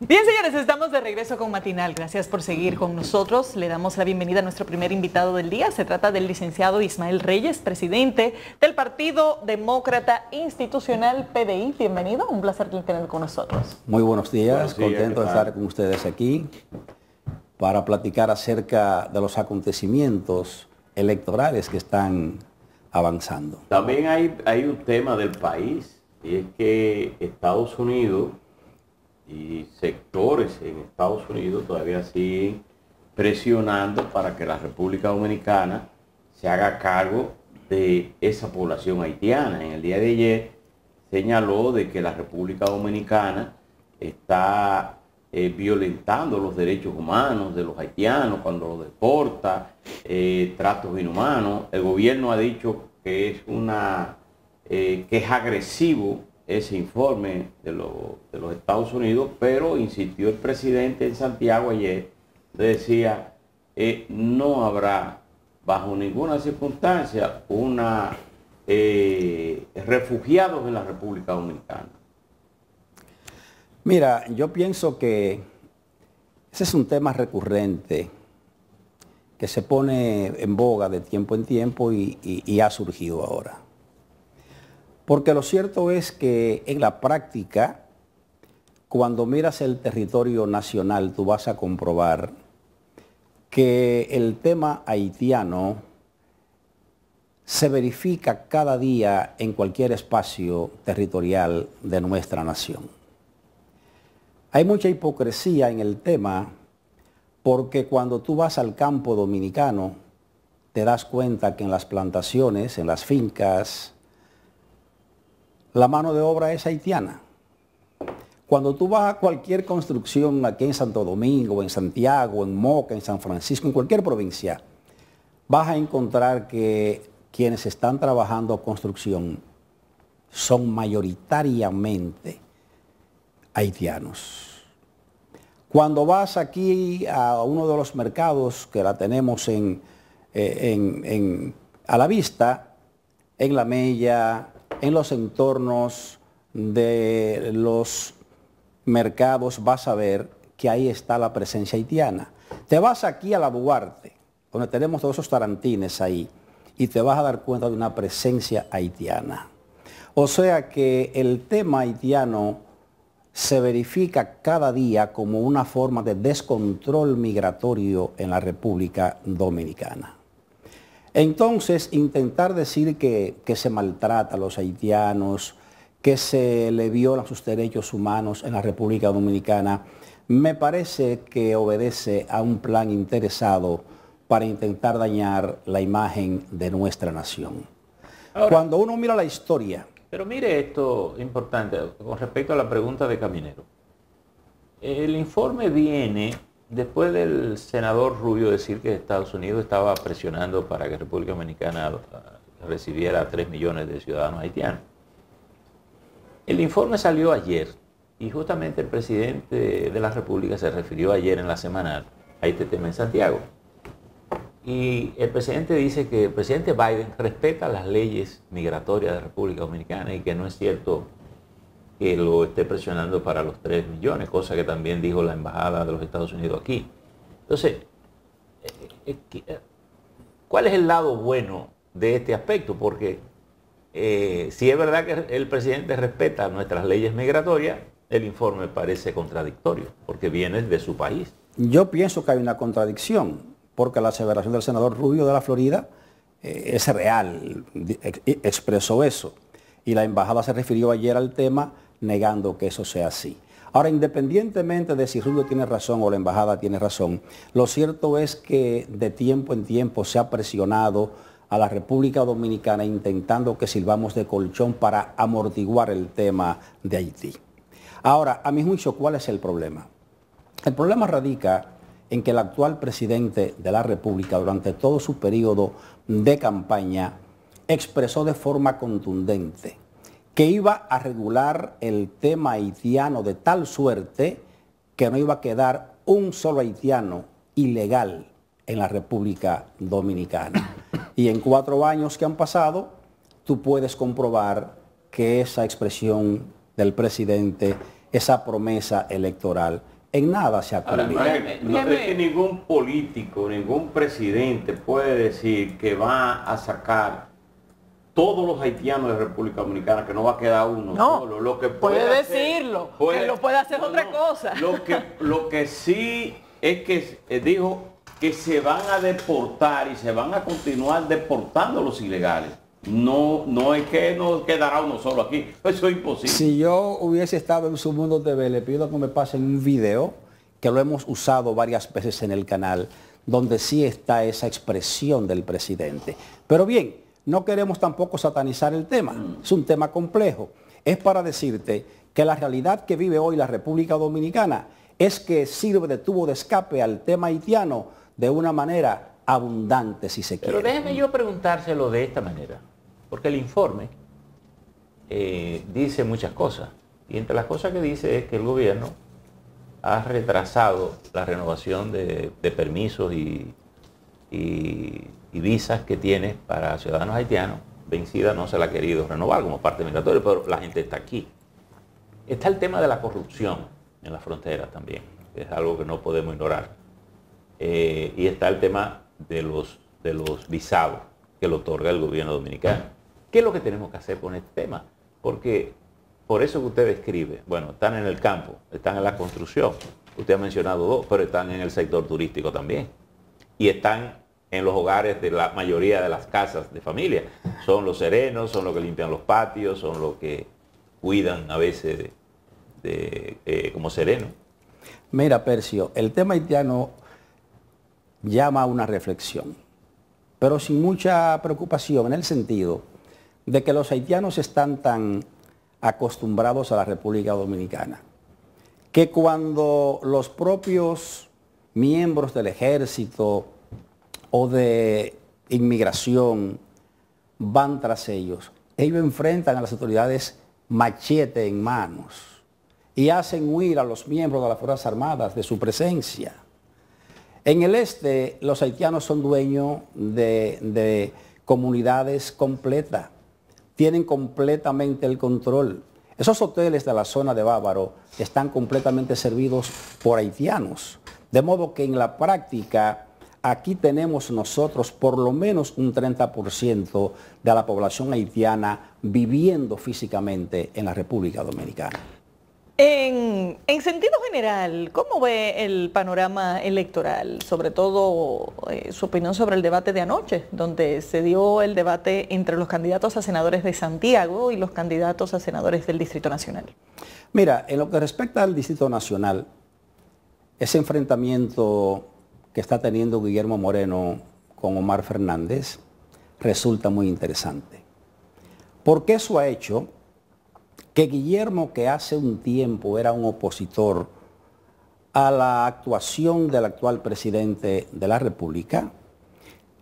Bien, señores, estamos de regreso con Matinal. Gracias por seguir con nosotros. Le damos la bienvenida a nuestro primer invitado del día. Se trata del licenciado Ismael Reyes, presidente del Partido Demócrata Institucional PDI. Bienvenido, un placer tenerlo con nosotros. Muy buenos días, contento de estar con ustedes aquí para platicar acerca de los acontecimientos electorales que están avanzando. También hay un tema del país y es que Estados Unidos y sectores en Estados Unidos todavía siguen presionando para que la República Dominicana se haga cargo de esa población haitiana. En el día de ayer señaló de que la República Dominicana está eh, violentando los derechos humanos de los haitianos cuando los deporta, eh, tratos inhumanos. El gobierno ha dicho que es una eh, que es agresivo ese informe de, los Estados Unidos, pero insistió el presidente en Santiago ayer, decía, eh, no habrá bajo ninguna circunstancia una eh, refugiados en la República Dominicana. Mira, yo pienso que ese es un tema recurrente que se pone en boga de tiempo en tiempo y ha surgido ahora. Porque lo cierto es que en la práctica, cuando miras el territorio nacional, tú vas a comprobar que el tema haitiano se verifica cada día en cualquier espacio territorial de nuestra nación. Hay mucha hipocresía en el tema porque cuando tú vas al campo dominicano, te das cuenta que en las plantaciones, en las fincas, la mano de obra es haitiana. Cuando tú vas a cualquier construcción aquí en Santo Domingo, en Santiago, en Moca, en San Francisco, en cualquier provincia, vas a encontrar que quienes están trabajando construcción son mayoritariamente haitianos. Cuando vas aquí a uno de los mercados que la tenemos en, eh, a la vista, en La Mella, en los entornos de los mercados vas a ver que ahí está la presencia haitiana. Te vas aquí a la Duarte, donde tenemos todos esos tarantines ahí, y te vas a dar cuenta de una presencia haitiana. O sea que el tema haitiano se verifica cada día como una forma de descontrol migratorio en la República Dominicana. Entonces, intentar decir que, se maltrata a los haitianos, que se le violan sus derechos humanos en la República Dominicana, me parece que obedece a un plan interesado para intentar dañar la imagen de nuestra nación. Cuando uno mira la historia... Pero mire esto importante con respecto a la pregunta de Caminero. El informe viene Después del senador Rubio decir que Estados Unidos estaba presionando para que República Dominicana eh, recibiera a 3 millones de ciudadanos haitianos. El informe salió ayer y justamente el presidente de la República se refirió ayer en la Semana a este tema en Santiago. Y el presidente dice que el presidente Biden respeta las leyes migratorias de República Dominicana y que no es cierto que lo esté presionando para los 3 millones, cosa que también dijo la embajada de los Estados Unidos aquí. Entonces, eh, eh, eh, ¿cuál es el lado bueno de este aspecto? Porque si es verdad que el presidente respeta nuestras leyes migratorias, el informe parece contradictorio, porque viene de su país. Yo pienso que hay una contradicción, porque la aseveración del senador Rubio de la Florida es real, expresó eso. Y la embajada se refirió ayer al tema negando que eso sea así. Ahora, independientemente de si Rubio tiene razón o la embajada tiene razón, lo cierto es que de tiempo en tiempo se ha presionado a la República Dominicana intentando que sirvamos de colchón para amortiguar el tema de Haití. Ahora, a mi juicio, ¿cuál es el problema? El problema radica en que el actual presidente de la República durante todo su periodo de campaña expresó de forma contundente que iba a regular el tema haitiano de tal suerte que no iba a quedar un solo haitiano ilegal en la República Dominicana. Y en cuatro años que han pasado, tú puedes comprobar que esa expresión del presidente, esa promesa electoral, en nada se ha cumplido. no es que ningún político, ningún presidente puede decir que va a sacar todos los haitianos de República Dominicana, que no va a quedar uno no, solo. Lo que puede, decirlo, lo puede hacer otra cosa. Lo que, lo que sí es que eh, dijo que se van a deportar y se van a continuar deportando los ilegales. No, no es que no quedará uno solo aquí. Eso es imposible. Si yo hubiese estado en su mundo TV, le pido que me pasen un video que lo hemos usado varias veces en el canal, donde sí está esa expresión del presidente. Pero bien, no queremos tampoco satanizar el tema, mm. es un tema complejo. Es para decirte que la realidad que vive hoy la República Dominicana es que sirve de tubo de escape al tema haitiano de una manera abundante, si se quiere. Pero déjeme yo preguntárselo de esta manera, porque el informe eh, dice muchas cosas, y entre las cosas que dice es que el gobierno ha retrasado la renovación de, permisos y y visas que tiene para ciudadanos haitianos vencida no se la ha querido renovar como parte migratoria, pero la gente está aquí. Está el tema de la corrupción en las fronteras también, que es algo que no podemos ignorar. Eh, y está el tema de los, de los visados que lo otorga el gobierno dominicano. ¿Qué es lo que tenemos que hacer con este tema? Porque por eso que usted describe, bueno, están en el campo, están en la construcción, usted ha mencionado dos, pero están en el sector turístico también. Y están en los hogares de la mayoría de las casas de familia. Son los serenos, son los que limpian los patios, son los que cuidan a veces eh, como sereno. Mira, Percio, el tema haitiano llama a una reflexión, pero sin mucha preocupación en el sentido de que los haitianos están tan acostumbrados a la República Dominicana, que cuando los propios miembros del ejército, o de inmigración van tras ellos. Ellos enfrentan a las autoridades machete en manos y hacen huir a los miembros de las Fuerzas Armadas de su presencia. En el este, los haitianos son dueños de, comunidades completas, tienen completamente el control. Esos hoteles de la zona de Bávaro están completamente servidos por haitianos, de modo que en la práctica Aquí tenemos nosotros por lo menos un 30% de la población haitiana viviendo físicamente en la República Dominicana. En, sentido general, ¿cómo ve el panorama electoral? Sobre todo eh, su opinión sobre el debate de anoche, donde se dio el debate entre los candidatos a senadores de Santiago y los candidatos a senadores del Distrito Nacional. Mira, en lo que respecta al Distrito Nacional, ese enfrentamiento que está teniendo Guillermo Moreno con Omar Fernández resulta muy interesante. Porque eso ha hecho que Guillermo, que hace un tiempo era un opositor a la actuación del actual presidente de la República,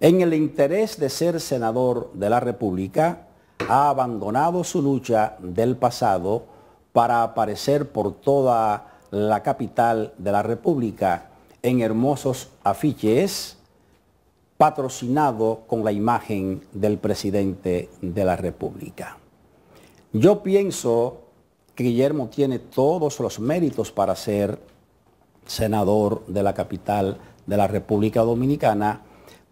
en el interés de ser senador de la República, ha abandonado su lucha del pasado para aparecer por toda la capital de la República en hermosos afiches patrocinado con la imagen del presidente de la República. Yo pienso que Guillermo tiene todos los méritos para ser senador de la capital de la República Dominicana,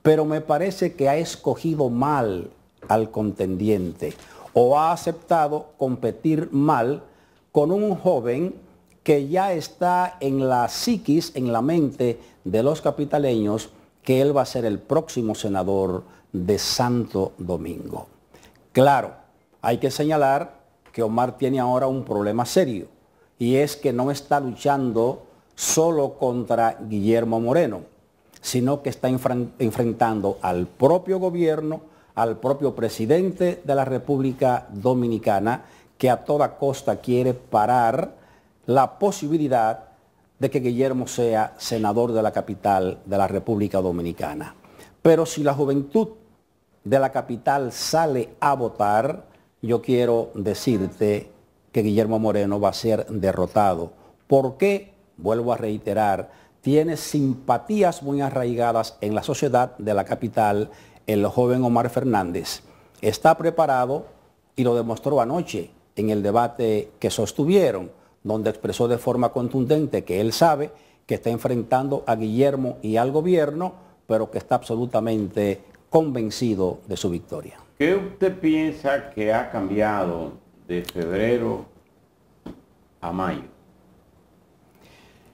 pero me parece que ha escogido mal al contendiente o ha aceptado competir mal con un joven que ya está en la psiquis, en la mente de los capitaleños, que él va a ser el próximo senador de Santo Domingo. Claro, hay que señalar que Omar tiene ahora un problema serio y es que no está luchando solo contra Guillermo Moreno, sino que está enfrentando al propio gobierno, al propio presidente de la República Dominicana, que a toda costa quiere parar la posibilidad de que Guillermo sea senador de la capital de la República Dominicana. Pero si la juventud de la capital sale a votar, yo quiero decirte que Guillermo Moreno va a ser derrotado. ¿Por qué? Vuelvo a reiterar, tiene simpatías muy arraigadas en la sociedad de la capital el joven Omar Fernández. Está preparado y lo demostró anoche en el debate que sostuvieron donde expresó de forma contundente que él sabe que está enfrentando a Guillermo y al gobierno, pero que está absolutamente convencido de su victoria. ¿Qué usted piensa que ha cambiado de febrero a mayo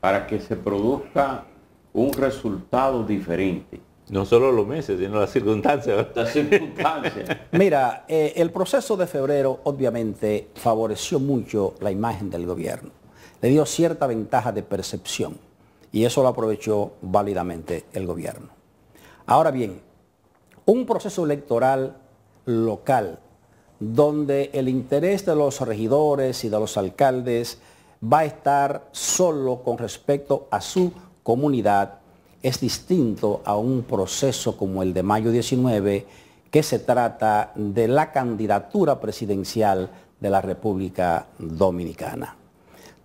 para que se produzca un resultado diferente? No solo los meses, sino las circunstancias. Las circunstancias. Mira, eh, el proceso de febrero obviamente favoreció mucho la imagen del gobierno. Le dio cierta ventaja de percepción y eso lo aprovechó válidamente el gobierno. Ahora bien, un proceso electoral local donde el interés de los regidores y de los alcaldes va a estar solo con respecto a su comunidad es distinto a un proceso como el de mayo 19, que se trata de la candidatura presidencial de la República Dominicana.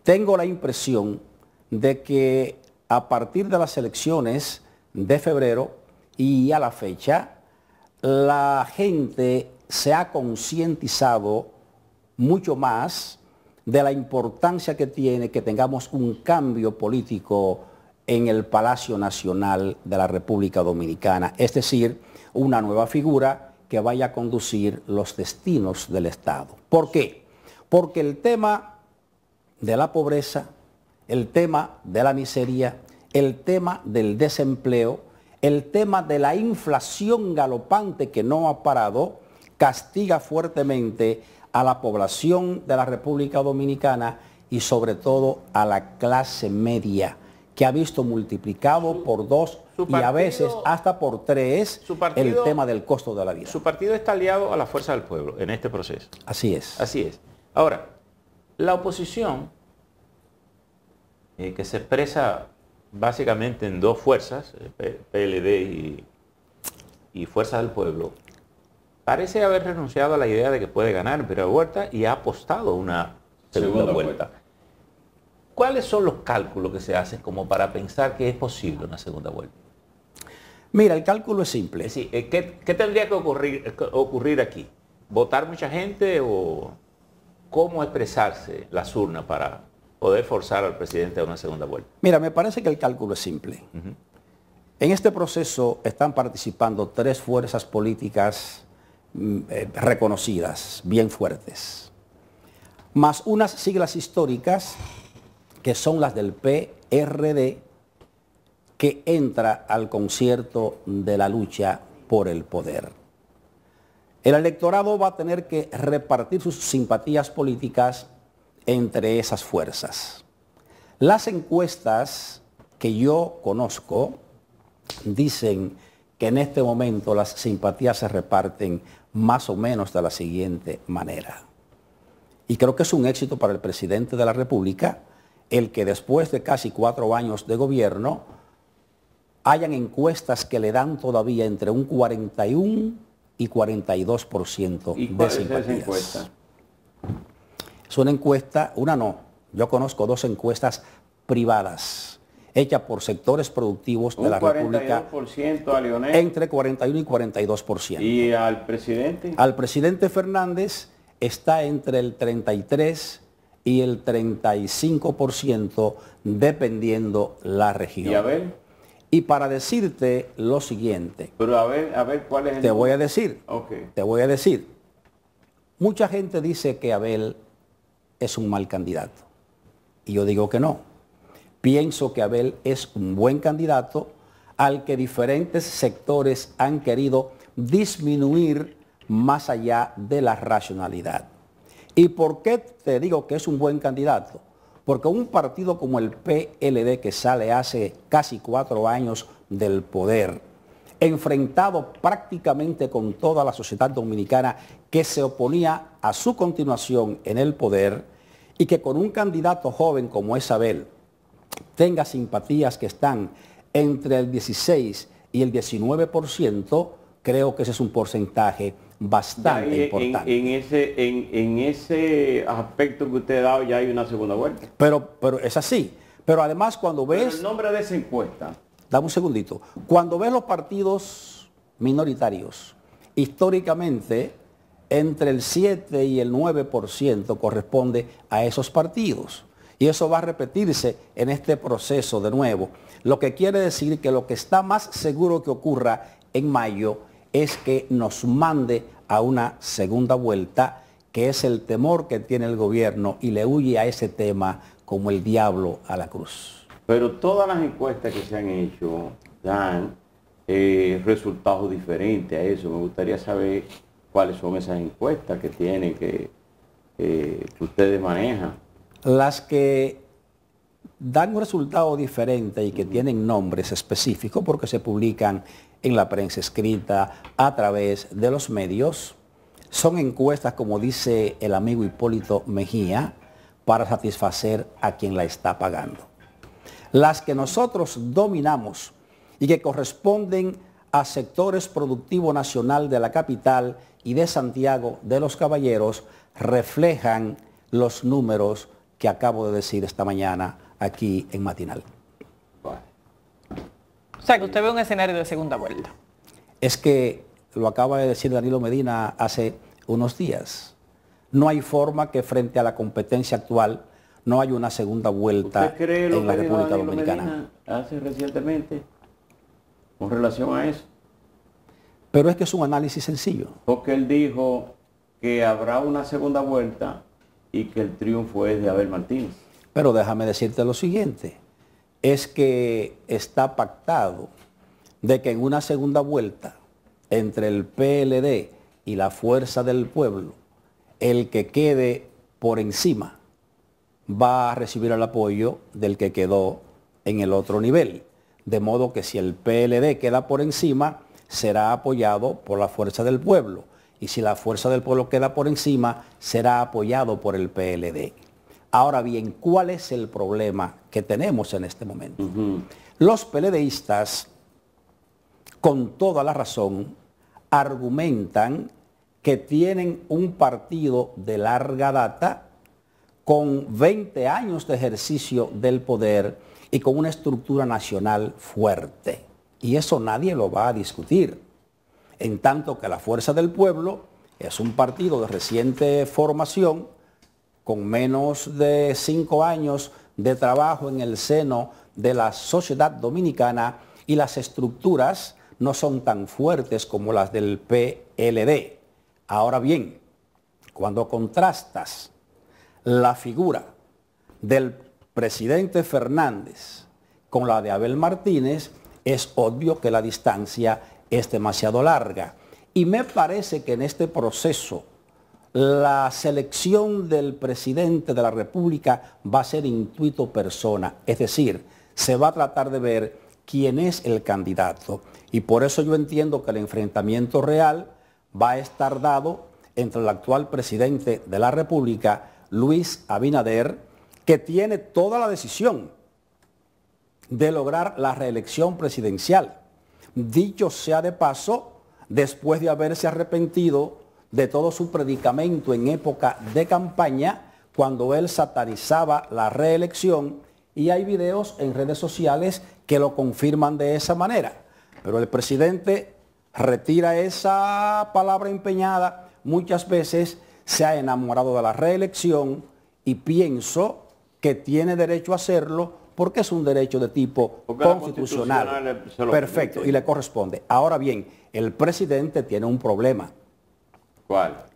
Tengo la impresión de que a partir de las elecciones de febrero y a la fecha, la gente se ha concientizado mucho más de la importancia que tiene que tengamos un cambio político en el Palacio Nacional de la República Dominicana, es decir, una nueva figura que vaya a conducir los destinos del Estado. ¿Por qué? Porque el tema de la pobreza, el tema de la miseria, el tema del desempleo, el tema de la inflación galopante que no ha parado, castiga fuertemente a la población de la República Dominicana y sobre todo a la clase media que ha visto multiplicado por dos y a veces hasta por tres el tema del costo de la vida. Su partido está aliado a la fuerza del pueblo en este proceso. Así es. Así es. Ahora, la oposición, eh, que se expresa básicamente en dos fuerzas, eh, PLD y, y del Pueblo, parece haber renunciado a la idea de que puede ganar en primera vuelta y ha apostado una segunda, vuelta. ¿Cuáles son los cálculos que se hacen como para pensar que es posible una segunda vuelta? Mira, el cálculo es simple. Eh, ¿qué, tendría eh, que ocurrir, aquí? ¿Votar mucha gente o cómo expresarse las urnas para poder forzar al presidente a una segunda vuelta? Mira, me parece que el cálculo es simple. En este proceso están participando tres fuerzas políticas mm, eh, reconocidas, bien fuertes, más unas siglas históricas que son las del PRD, que entra al concierto de la lucha por el poder. El electorado va a tener que repartir sus simpatías políticas entre esas fuerzas. Las encuestas que yo conozco dicen que en este momento las simpatías se reparten más o menos de la siguiente manera. Y creo que es un éxito para el presidente de la República el que después de casi cuatro años de gobierno hayan encuestas que le dan todavía entre un 41 y 42% de simpatías. Es, encuestas? es una encuesta, una no. Yo conozco dos encuestas privadas hechas por sectores productivos de la 42 República. a Leonel. Entre 41 y 42%. ¿Y al presidente? Al presidente Fernández está entre el 33 y el 35% dependiendo la región. ¿Y Y para decirte lo siguiente. Pero a ver, cuál es Te voy a decir. Te voy a decir. Mucha gente dice que Abel es un mal candidato. Y yo digo que no. Pienso que Abel es un buen candidato al que diferentes sectores han querido disminuir más allá de la racionalidad. ¿Y por qué te digo que es un buen candidato? Porque un partido como el PLD que sale hace casi cuatro años del poder, enfrentado prácticamente con toda la sociedad dominicana que se oponía a su continuación en el poder y que con un candidato joven como Isabel tenga simpatías que están entre el 16 y el 19%, creo que ese es un porcentaje bastante importante. En, ese, en, ese aspecto que usted ha dado ya hay una segunda vuelta. Pero, pero es así. Pero además cuando ves... el nombre de esa encuesta. Dame un segundito. Cuando ves los partidos minoritarios, históricamente entre el 7 y el 9% corresponde a esos partidos. Y eso va a repetirse en este proceso de nuevo. Lo que quiere decir que lo que está más seguro que ocurra en mayo es que nos mande a una segunda vuelta, que es el temor que tiene el gobierno y le huye a ese tema como el diablo a la cruz. Pero todas las encuestas que se han hecho dan eh, resultados diferentes a eso. Me gustaría saber cuáles son esas encuestas que tienen, que, eh, ustedes manejan. Las que dan un resultado diferente y que tienen nombres específicos porque se publican en la prensa escrita, a través de los medios. Son encuestas, como dice el amigo Hipólito Mejía, para satisfacer a quien la está pagando. Las que nosotros dominamos y que corresponden a sectores productivo nacional de la capital y de Santiago de los Caballeros reflejan los números que acabo de decir esta mañana aquí en Matinal. O sea, que usted ve un escenario de segunda vuelta. Es que lo acaba de decir Danilo Medina hace unos días. No hay forma que frente a la competencia actual no haya una segunda vuelta en la República Dominicana. Medina hace recientemente con relación a eso. Pero es que es un análisis sencillo. Porque él dijo que habrá una segunda vuelta y que el triunfo es de Abel Martínez. Pero déjame decirte lo siguiente es que está pactado de que en una segunda vuelta entre el PLD y la fuerza del pueblo, el que quede por encima va a recibir el apoyo del que quedó en el otro nivel. De modo que si el PLD queda por encima, será apoyado por la fuerza del pueblo. Y si la fuerza del pueblo queda por encima, será apoyado por el PLD. Ahora bien, ¿cuál es el problema que tenemos en este momento? Los peledeístas, con toda la razón, argumentan que tienen un partido de larga data con 20 años de ejercicio del poder y con una estructura nacional fuerte. Y eso nadie lo va a discutir. En tanto que la Fuerza del Pueblo es un partido de reciente formación con menos de cinco años de trabajo en el seno de la sociedad dominicana y las estructuras no son tan fuertes como las del PLD. Ahora bien, cuando contrastas la figura del presidente Fernández con la de Abel Martínez, es obvio que la distancia es demasiado larga. Y me parece que en este proceso la selección del presidente de la República va a ser intuito persona, es decir, se va a tratar de ver quién es el candidato. Y por eso yo entiendo que el enfrentamiento real va a estar dado entre el actual presidente de la República, Luis Abinader, que tiene toda la decisión de lograr la reelección presidencial. Dicho sea de paso, después de haberse arrepentido de todo su predicamento en época de campaña, cuando él satanizaba la reelección, y hay videos en redes sociales que lo confirman de esa manera. Pero el presidente retira esa palabra empeñada, muchas veces se ha enamorado de la reelección y pienso que tiene derecho a hacerlo porque es un derecho de tipo constitucional. Perfecto, y le corresponde. Ahora bien, el presidente tiene un problema.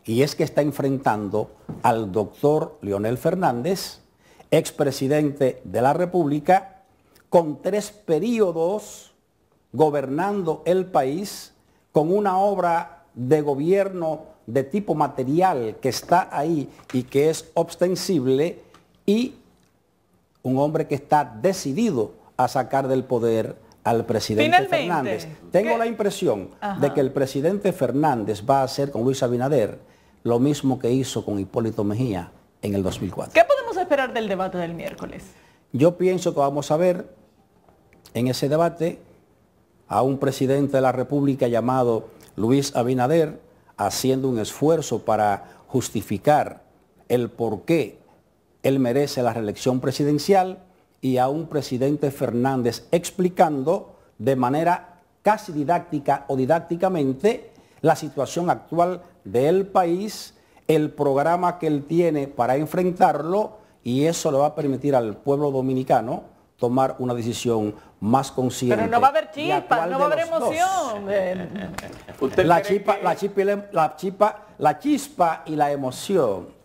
Y es que está enfrentando al doctor Leonel Fernández, expresidente de la República, con tres periodos gobernando el país, con una obra de gobierno de tipo material que está ahí y que es ostensible, y un hombre que está decidido a sacar del poder al presidente Fernández. Tengo la impresión de que el presidente Fernández va a hacer con Luis Abinader lo mismo que hizo con Hipólito Mejía en el 2004. ¿Qué podemos esperar del debate del miércoles? Yo pienso que vamos a ver en ese debate a un presidente de la República llamado Luis Abinader haciendo un esfuerzo para justificar el por qué él merece la reelección presidencial y a un presidente Fernández explicando de manera casi didáctica o didácticamente la situación actual del país, el programa que él tiene para enfrentarlo y eso le va a permitir al pueblo dominicano tomar una decisión más consciente. Pero no va a haber chispa, no va a haber emoción. la chispa y la emoción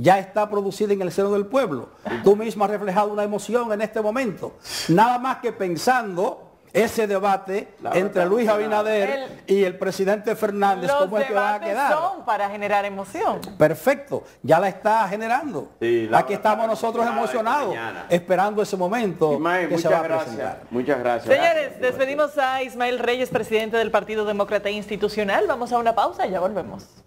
ya está producida en el seno del pueblo. Tú mismo has reflejado una emoción en este momento. Nada más que pensando ese debate entre Luis Abinader y el presidente Fernández, ¿cómo es que va a quedar? son para generar emoción. Perfecto, ya la está generando. Aquí estamos nosotros emocionados, esperando ese momento que se va a presentar. Muchas gracias. Señores, despedimos a Ismael Reyes, presidente del Partido Demócrata Institucional. Vamos a una pausa y ya volvemos.